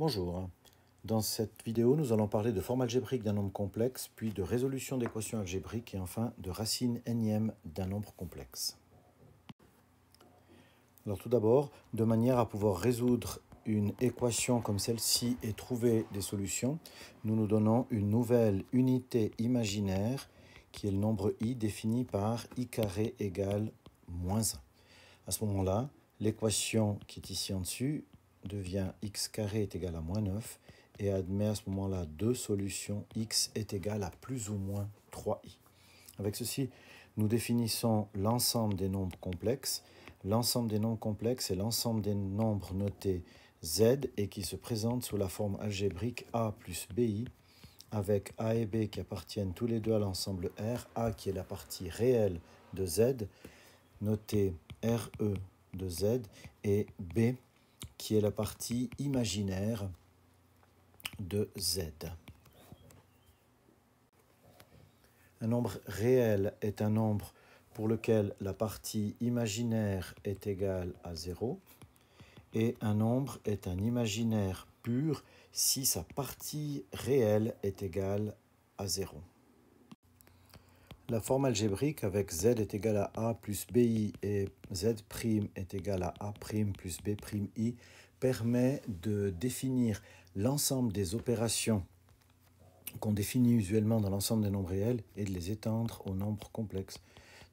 Bonjour. Dans cette vidéo, nous allons parler de forme algébrique d'un nombre complexe, puis de résolution d'équations algébriques et enfin de racine énième d'un nombre complexe. Alors tout d'abord, de manière à pouvoir résoudre une équation comme celle-ci et trouver des solutions, nous nous donnons une nouvelle unité imaginaire qui est le nombre i défini par i carré égale moins 1. À ce moment-là, l'équation qui est ici en dessus devient x carré est égal à moins 9 et admet à ce moment-là deux solutions x est égal à plus ou moins 3i. Avec ceci, nous définissons l'ensemble des nombres complexes. L'ensemble des nombres complexes est l'ensemble des nombres notés z et qui se présentent sous la forme algébrique a plus bi avec a et b qui appartiennent tous les deux à l'ensemble R, a qui est la partie réelle de z, notée RE de z et b qui est la partie imaginaire de Z. Un nombre réel est un nombre pour lequel la partie imaginaire est égale à 0 et un nombre est un imaginaire pur si sa partie réelle est égale à 0. La forme algébrique avec z est égale à a plus bi et z' est égal à a' plus b'i permet de définir l'ensemble des opérations qu'on définit usuellement dans l'ensemble des nombres réels et de les étendre aux nombres complexes.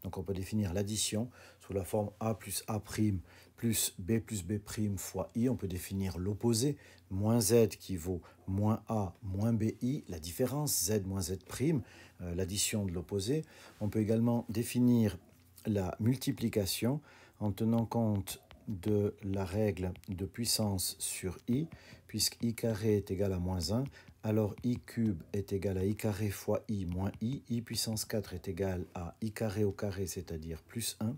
Donc on peut définir l'addition sous la forme A plus A' prime plus B plus B' fois I. On peut définir l'opposé, moins Z qui vaut moins A moins BI, la différence Z moins Z', prime, euh, l'addition de l'opposé. On peut également définir la multiplication en tenant compte de la règle de puissance sur i, puisque i carré est égal à moins 1, alors i cube est égal à i carré fois i moins i, i puissance 4 est égal à i carré au carré, c'est-à-dire plus 1,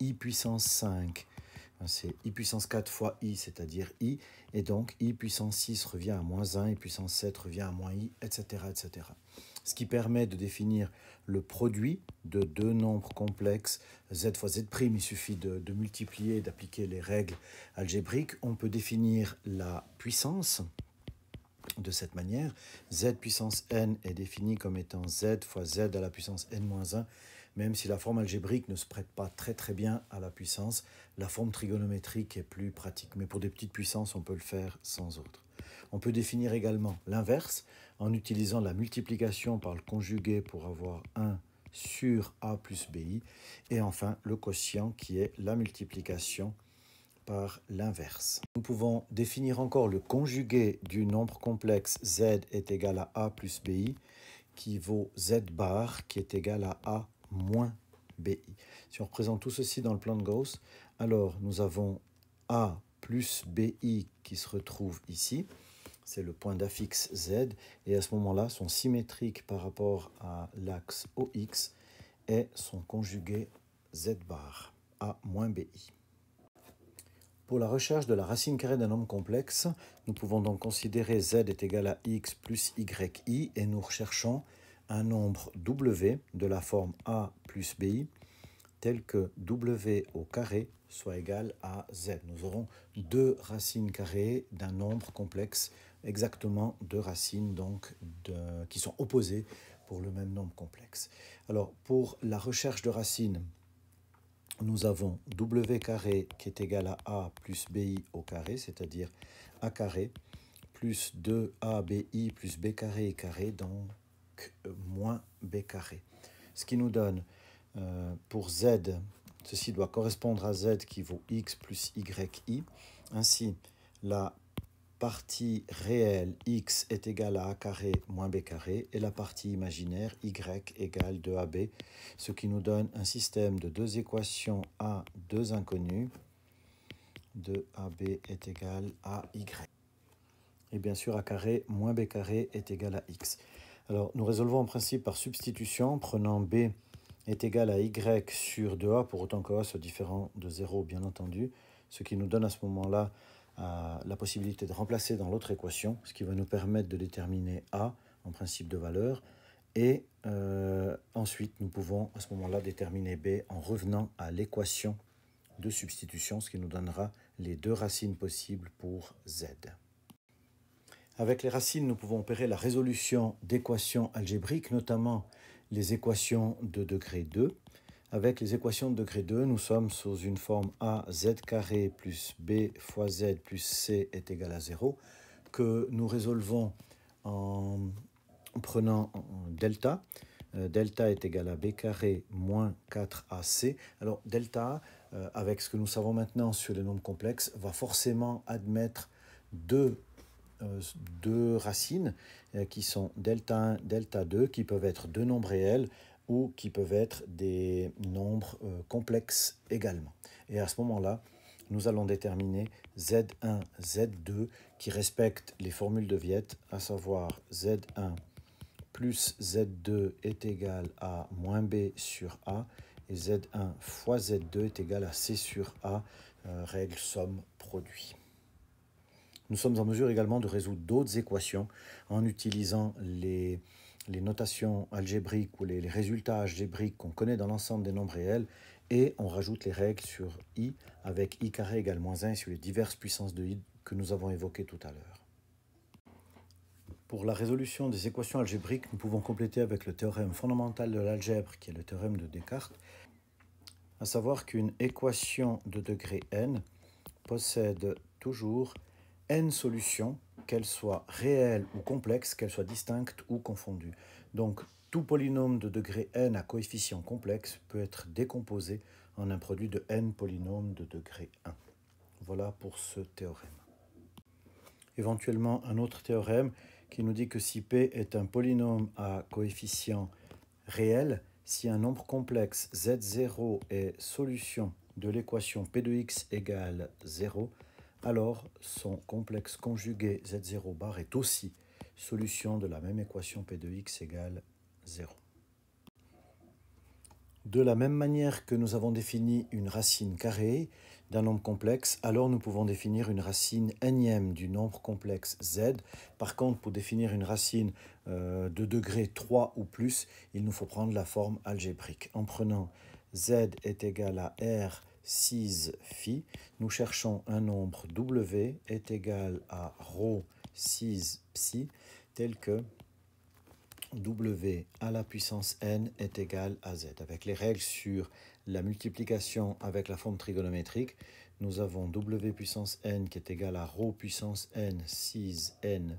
i puissance 5, hein, c'est i puissance 4 fois i, c'est-à-dire i, et donc i puissance 6 revient à moins 1, i puissance 7 revient à moins i, etc., etc. Ce qui permet de définir le produit de deux nombres complexes, z fois z', il suffit de, de multiplier, d'appliquer les règles algébriques, on peut définir la puissance, de cette manière, z puissance n est défini comme étant z fois z à la puissance n-1, même si la forme algébrique ne se prête pas très très bien à la puissance, la forme trigonométrique est plus pratique, mais pour des petites puissances, on peut le faire sans autre. On peut définir également l'inverse en utilisant la multiplication par le conjugué pour avoir 1 sur a plus bi, et enfin le quotient qui est la multiplication l'inverse. Nous pouvons définir encore le conjugué du nombre complexe z est égal à a plus bi qui vaut z bar qui est égal à a moins bi. Si on représente tout ceci dans le plan de Gauss, alors nous avons a plus bi qui se retrouve ici, c'est le point d'affixe z, et à ce moment-là sont symétriques par rapport à l'axe ox et son conjugué z bar a moins bi. Pour la recherche de la racine carrée d'un nombre complexe, nous pouvons donc considérer z est égal à x plus yi et nous recherchons un nombre w de la forme a plus bi tel que w au carré soit égal à z. Nous aurons deux racines carrées d'un nombre complexe, exactement deux racines donc qui sont opposées pour le même nombre complexe. Alors pour la recherche de racines nous avons W carré qui est égal à A plus BI au carré, c'est-à-dire A carré plus 2ABI plus B carré carré, donc moins B carré. Ce qui nous donne euh, pour Z, ceci doit correspondre à Z qui vaut X plus YI. Ainsi, la partie réelle x est égale à a carré moins b carré et la partie imaginaire y égale 2ab, ce qui nous donne un système de deux équations à deux inconnues. 2ab est égal à y. Et bien sûr, a carré moins b carré est égal à x. Alors, nous résolvons en principe par substitution, prenant b est égal à y sur 2a, pour autant que a soit différent de 0, bien entendu, ce qui nous donne à ce moment-là la possibilité de remplacer dans l'autre équation, ce qui va nous permettre de déterminer A en principe de valeur, et euh, ensuite nous pouvons à ce moment-là déterminer B en revenant à l'équation de substitution, ce qui nous donnera les deux racines possibles pour Z. Avec les racines, nous pouvons opérer la résolution d'équations algébriques, notamment les équations de degré 2, avec les équations de degré 2, nous sommes sous une forme A z carré plus B fois Z plus C est égal à 0, que nous résolvons en prenant delta. Euh, delta est égal à B carré moins 4AC. Alors delta, euh, avec ce que nous savons maintenant sur les nombres complexes, va forcément admettre deux euh, deux racines qui sont delta 1, delta 2, qui peuvent être deux nombres réels ou qui peuvent être des nombres euh, complexes également. Et à ce moment-là, nous allons déterminer Z1, Z2 qui respectent les formules de Viette, à savoir Z1 plus Z2 est égal à moins B sur A et Z1 fois Z2 est égal à C sur A, euh, règle somme produit. Nous sommes en mesure également de résoudre d'autres équations en utilisant les les notations algébriques ou les, résultats algébriques qu'on connaît dans l'ensemble des nombres réels, et on rajoute les règles sur i avec i carré égale moins 1 sur les diverses puissances de i que nous avons évoquées tout à l'heure. Pour la résolution des équations algébriques, nous pouvons compléter avec le théorème fondamental de l'algèbre, qui est le théorème de Descartes, à savoir qu'une équation de degré n possède toujours n solutions qu'elle soit réelle ou complexe, qu'elle soit distincte ou confondue. Donc, tout polynôme de degré n à coefficient complexe peut être décomposé en un produit de n polynômes de degré 1. Voilà pour ce théorème. Éventuellement, un autre théorème qui nous dit que si P est un polynôme à coefficient réel, si un nombre complexe Z0 est solution de l'équation P de x égale 0, alors son complexe conjugué Z0 bar est aussi solution de la même équation P de x égale 0. De la même manière que nous avons défini une racine carrée d'un nombre complexe, alors nous pouvons définir une racine énième du nombre complexe z. Par contre, pour définir une racine euh, de degré 3 ou plus, il nous faut prendre la forme algébrique. En prenant z est égal à r 6 phi, nous cherchons un nombre W est égal à ρ 6 psi tel que W à la puissance n est égal à z. Avec les règles sur la multiplication avec la forme trigonométrique, nous avons W puissance n qui est égal à ρ puissance n 6 n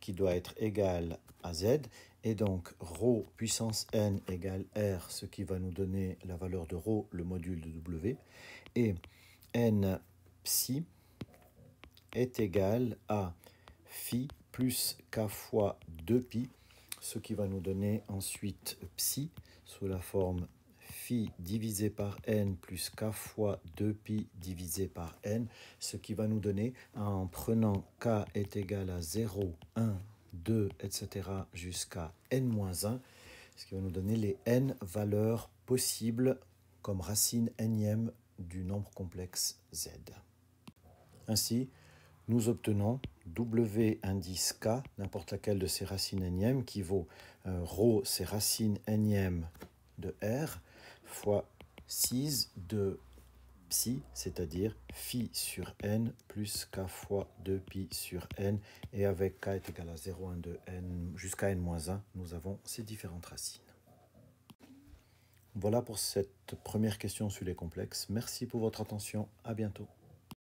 qui doit être égal à z. Et donc ρ puissance n égale r, ce qui va nous donner la valeur de rho le module de w. Et n psi est égal à phi plus k fois 2pi, ce qui va nous donner ensuite psi sous la forme phi divisé par n plus k fois 2pi divisé par n, ce qui va nous donner, en prenant k est égal à 0, 1, 2, etc. jusqu'à n-1, ce qui va nous donner les n valeurs possibles comme racine nème du nombre complexe z. Ainsi, nous obtenons W indice K, n'importe laquelle de ces racines nème, qui vaut ρ, euh, c'est racine nème de R, fois 6 de psi, c'est-à-dire phi sur n plus k fois 2 pi sur n. Et avec k est égal à 0, 1, 2, n jusqu'à n-1, nous avons ces différentes racines. Voilà pour cette première question sur les complexes. Merci pour votre attention. À bientôt.